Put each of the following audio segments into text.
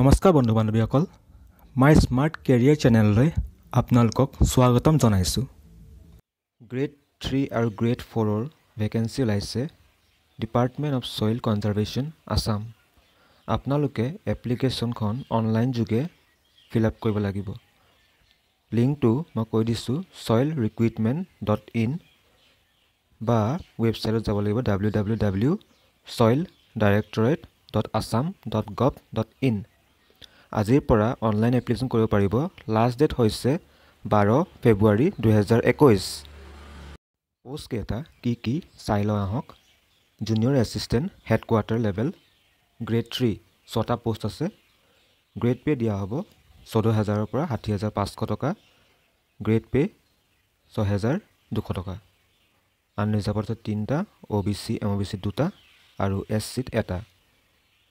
নমস্কাৰ বন্ধু বান্ধৱীসকল মাই smart career চেনেললৈ আপোনালোকক স্বাগতম জনাইছোঁ গ্ৰেড থ্ৰী আৰু গ্ৰেড ফ'ৰৰ ভেকেঞ্চি ওলাইছে department of soil conservation Assam আপোনালোকে এপ্লিকেশ্যনখন অনলাইন যোগে ফিল আপ কৰিব লাগিব লিংকটো মই কৈ দিছোঁ চইল ৰিকুইটমেণ্ট ডট ইন বা ৱেবছাইটত যাব লাগিব W W W soil directorate dot Assam dot gov dot in আজিৰ পৰা অনলাইন এপ্লিকেশ্যন কৰিব পাৰিব লাষ্ট ডেট হৈছে বাৰ ফেব্ৰুৱাৰী দুহেজাৰ একৈছ পষ্টকেইটা কি কি চাই লওঁ আহক junior assistant headquarter level grade three ছটা পোষ্ট আছে গ্ৰেড পে' দিয়া হ'ব চৈধ্য হেজাৰৰ পৰা ষাঠি হাজাৰ পাঁচশ টকা গ্ৰেড পে' ছহেজাৰ দুশ টকা আন ৰিজাৰ্ভত আছে তিনিটা O' B C M O' B C দুটা আৰু এছ চিত এটা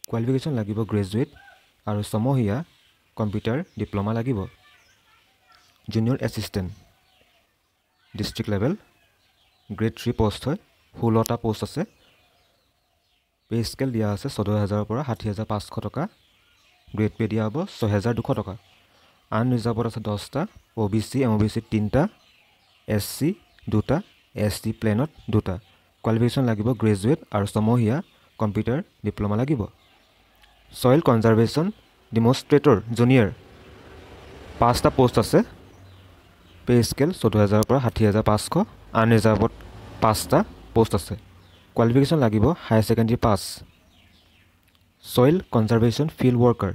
কোৱালিফিকেশ্যন লাগিব গ্ৰেজুৱেট আৰু ছমহীয়া কম্পিউটাৰ ডিপ্ল'মা লাগিব junior assistant district level grade three post হয় ষোল্লটা পষ্ট আছে পে' স্কেল দিয়া আছে চৈধ্য হেজাৰৰ পৰা ষাঠি হেজাৰ পাঁচশ টকা গ্ৰেড পে' দিয়া হ'ব ছহেজাৰ দুশ টকা আন ৰিজাৰ্ভত আছে দহটা O' B C M O' B C তিনিটা এছ চি দুটা এছ টি প্লেনত দুটা কোৱালিফিকেশ্যন লাগিব গ্ৰেজুৱেট আৰু ছমহীয়া কম্পিউটাৰ ডিপ্ল'মা লাগিব ছইল কনজাৰ্ভেশ্যন ডিমনষ্ট্ৰেটৰ জুনিয়ৰ পাঁচটা প'ষ্ট আছে পে স্কেল চৈধ্য হাজাৰৰ পৰা ষাঠি হাজাৰ পাঁচশ আন ৰিজাৰ্ভত পাঁচটা প'ষ্ট আছে কোৱালিফিকেশ্যন লাগিব higher secondary pass soil conservation field worker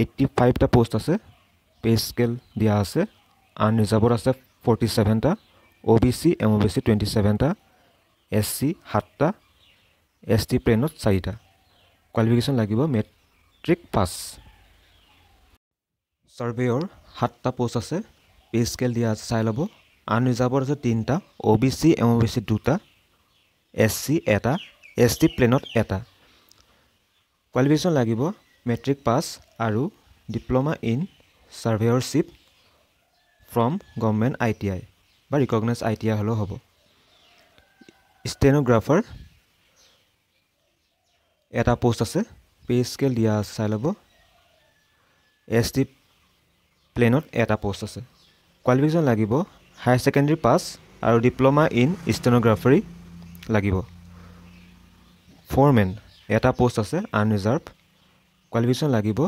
eighty ফাইভটা প'ষ্ট আছে পে স্কেল দিয়া আছে আন ৰিজাৰ্ভত আছে ফৰ্টি ছেভেনটা O' B C M O' B C twenty ছেভেনটা এছ চি সাতটা এছ টি প্লেনত চাৰিটা কোৱালিফিকেশ্যন লাগিব মেট ট্ৰিক পাঁচ ছাৰ্ভেয়ৰ সাতটা পোষ্ট আছে পে স্কেল দিয়া আছে চাই ল'ব আন ৰিজাৰ্ভত আছে তিনিটা O' B C M O' B C দুটা এছ চি এটা এছ টি প্লেনত এটা কোৱালিফিকেশ্যন লাগিব মেট্ৰিক পাছ আৰু diploma in surveyorship from government I T I বা ৰিকগনাইজ আই টি আই হ'লেও হ'ব ষ্টেনোগ্ৰাফাৰ এটা পোষ্ট আছে পে স্কেল দিয়া আছে চাই ল'ব এছ ডি প্লেনত এটা পষ্ট আছে কোৱালিফিকেশ্যন লাগিব হায়াৰ ছেকেণ্ডেৰী পাছ আৰু ডিপ্ল'মা ইন ষ্টেনগ্ৰাফাৰী লাগিব ফ'ৰমেন এটা প'ষ্ট আছে আনৰিজাৰ্ভ কোৱালিফিকেশ্যন লাগিব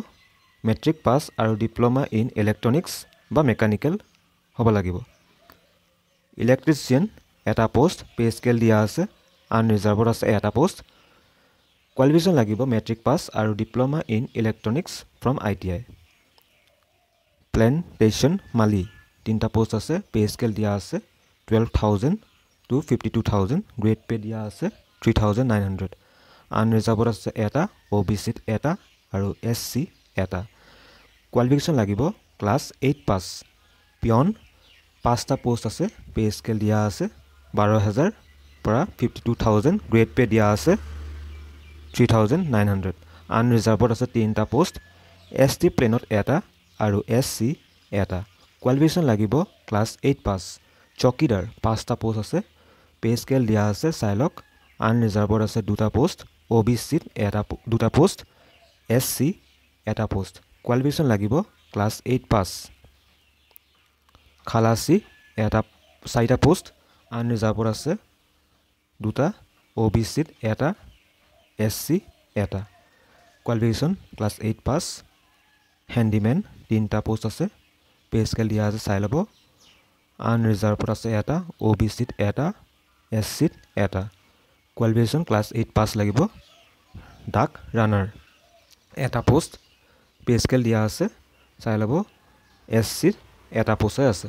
মেট্ৰিক পাছ আৰু ডিপ্ল'মা ইন ইলেক্ট্ৰনিক্ছ বা মেকানিকেল হ'ব লাগিব ইলেক্ট্ৰিচিয়ান এটা প'ষ্ট পে স্কেল দিয়া আছে আনৰিজাৰ্ভত আছে এটা প'ষ্ট কোৱালিফিকেশ্যন লাগিব মেট্ৰিক পাছ আৰু diploma in electronics from I T I plain পেচন মালী তিনিটা পোষ্ট আছে পে স্কেল দিয়া আছে twelve thousand to fifty two thousand grade pay দিয়া আছে থ্ৰী থাউজেণ্ড নাইন হাণ্ড্ৰেড আনৰিজাৰ্ভত আছে এটা অ' বি চিত এটা আৰু এছ চি এটা কোৱালিফিকেশ্যন লাগিব ক্লাছ এইট পাছ পিয়ন পাঁচটা পোষ্ট আছে পে স্কেল দিয়া আছে বাৰ হেজাৰ পৰা fifty two thousand grade pay দিয়া আছে থ্ৰী থাউজেণ্ড নাইন হাণ্ড্ৰেড আনৰিজাৰ্ভত আছে তিনিটা পোষ্ট এছ টি প্লেনত এটা আৰু এছ চি এটা কোৱালিফিকেশ্যন লাগিব ক্লাছ এইট পাছ চকীদাৰ পাঁচটা পোষ্ট আছে পে' স্কেল দিয়া আছে চাই লওক আনৰিজাৰ্ভত আছে দুটা পোষ্ট অ' বি চিত এটা দুটা পোষ্ট এছ চি এটা পোষ্ট কোৱালিফিকেশ্যন লাগিব ক্লাছ এইট পাছ খালাচি এটা চাৰিটা পোষ্ট আনৰিজাৰ্ভত আছে দুটা অ' বি চিত এটা এছ চি এটা qualification class eight pass handyman তিনিটা পোষ্ট আছে পে স্কেল দিয়া আছে চাই ল'ব আনৰিজাৰ্ভত আছে এটা অ' বি চিত এটা এছ চিত এটা কোৱালিফিকেশ্যন ক্লাছ এইট পাছ লাগিব ডাক ৰাণাৰ এটা পোষ্ট পে স্কেল দিয়া আছে চাই ল'ব এছ চিত এটা পোষ্টহে আছে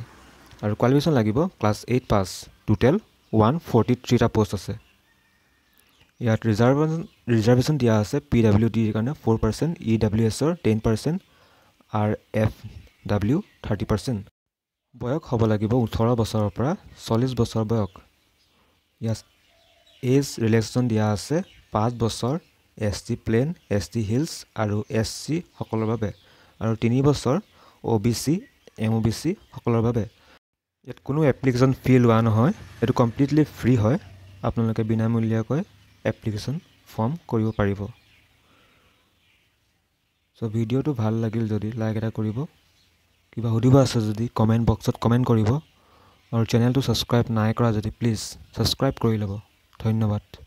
আৰু কোৱালিফিকেশ্যন লাগিব class eight pass total one forty থ্ৰীটা পোষ্ট আছে ইয়াত ৰিজাৰ্ভেশ্যন ৰিজাৰ্ভেশ্যন দিয়া আছে পি ডাব্লিউ ডিৰ কাৰণে ফ'ৰ পাৰ্চেণ্ট ই ডাব্লিউ এছৰ ten percent R F W thirty percent বয়স হ'ব লাগিব ওঠৰ বছৰৰ পৰা চল্লিছ বছৰ বয়স ইয়াত এজ ৰিলেক্সেশ্যন দিয়া আছে পাঁচ বছৰ S T plain S T hills আৰু এছ চি সকলৰ বাবে আৰু তিনি বছৰ O' B C M O' B C সকলৰ বাবে ইয়াত কোনো এপ্লিকেশ্যন ফি লোৱা নহয় এইটো কমপ্লিটলি ফ্ৰী হয় আপোনালোকে বিনামূলীয়াকৈ এপ্লিকেশ্যন ফৰ্ম কৰিব পাৰিব চ' ভিডিঅ'টো ভাল লাগিল যদি লাইক এটা কৰিব কিবা সুধিব আছে যদি কমেণ্ট বক্সত কমেণ্ট কৰিব আৰু চেনেলটো ছাবস্ক্ৰাইব নাই কৰা যদি প্লিজ ছাবস্ক্ৰাইব কৰি ল'ব ধন্যবাদ